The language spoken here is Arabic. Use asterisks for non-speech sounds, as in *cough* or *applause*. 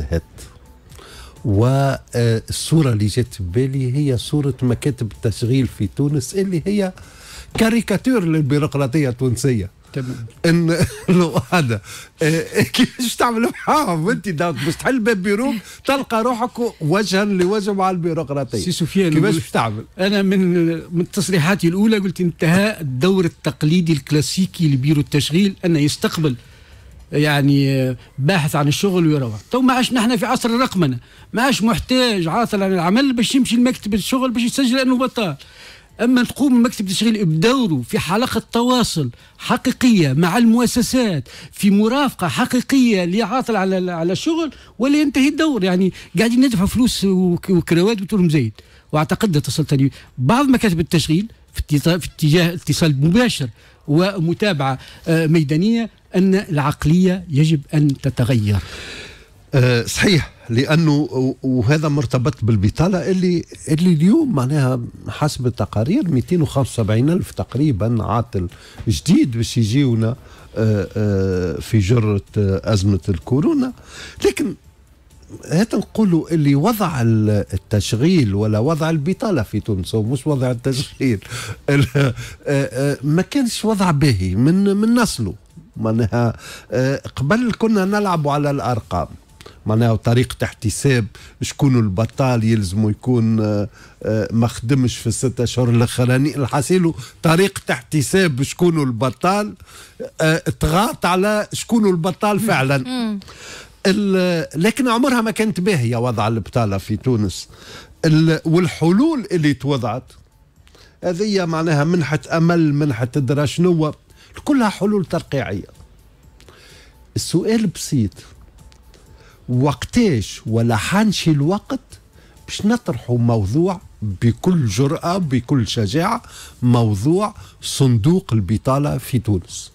انتهت والصورة اللي جت بالي هي صورة مكاتب التشغيل في تونس اللي هي كاريكاتور للبيروقراطية التونسية تمام ان *laughs* هذا إيه، كيفاش تعمل معاهم انت باش تحل باب بيروم تلقى روحك وجها لوجه مع البيروقراطيه سي سفيان كيفاش تعمل انا من من تصريحاتي الاولى قلت انتهى الدور التقليدي الكلاسيكي لبيرو التشغيل انه يستقبل يعني باحث عن الشغل ويروح تو ما عادش نحن في عصر الرقمنه ما عاش محتاج عاطل عن العمل باش يمشي لمكتب الشغل باش يسجل انه بطال اما تقوم مكتب التشغيل بدوره في حلقه تواصل حقيقيه مع المؤسسات في مرافقه حقيقيه لعاطل على على الشغل ولا ينتهي الدور يعني قاعدين ندفع فلوس وكروات بتقول زيد واعتقد اتصلت بعض مكاتب التشغيل في اتجاه اتصال مباشر ومتابعه آه، ميدانيه ان العقليه يجب ان تتغير. آه، صحيح لانه وهذا مرتبط بالبطاله اللي اللي اليوم معناها حسب التقارير 275 الف تقريبا عاطل جديد باش يجيونا آه، في جره ازمه الكورونا لكن هات نقولوا اللي وضع التشغيل ولا وضع البطاله في تونس مش وضع التشغيل *laughs* آه، آه، ما كانش وضع باهي من من نصله معناها آه، قبل كنا نلعبوا على الارقام معناها طريقة احتساب شكون البطال يلزم يكون ما خدمش في الستة أشهر الاخراني الحاسيلو طريقة احتساب شكون البطال تغاط على شكون البطال فعلا لكن عمرها ما كانت باهية وضع البطالة في تونس والحلول اللي توضعت هذه معناها منحة أمل منحة تدرى شنو كلها حلول ترقيعية السؤال بسيط وقتاش ولا حانشي الوقت باش نطرحوا موضوع بكل جرأة بكل شجاعة موضوع صندوق البطالة في تونس